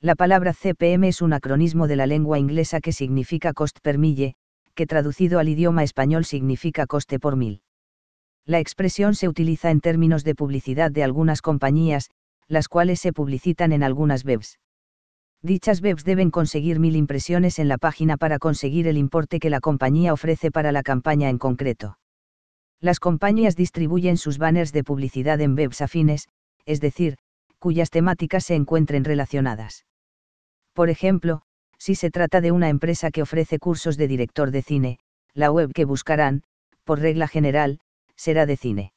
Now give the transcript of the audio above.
La palabra CPM es un acronismo de la lengua inglesa que significa cost per mille, que traducido al idioma español significa coste por mil. La expresión se utiliza en términos de publicidad de algunas compañías, las cuales se publicitan en algunas webs. Dichas webs deben conseguir mil impresiones en la página para conseguir el importe que la compañía ofrece para la campaña en concreto. Las compañías distribuyen sus banners de publicidad en webs afines, es decir, cuyas temáticas se encuentren relacionadas. Por ejemplo, si se trata de una empresa que ofrece cursos de director de cine, la web que buscarán, por regla general, será de cine.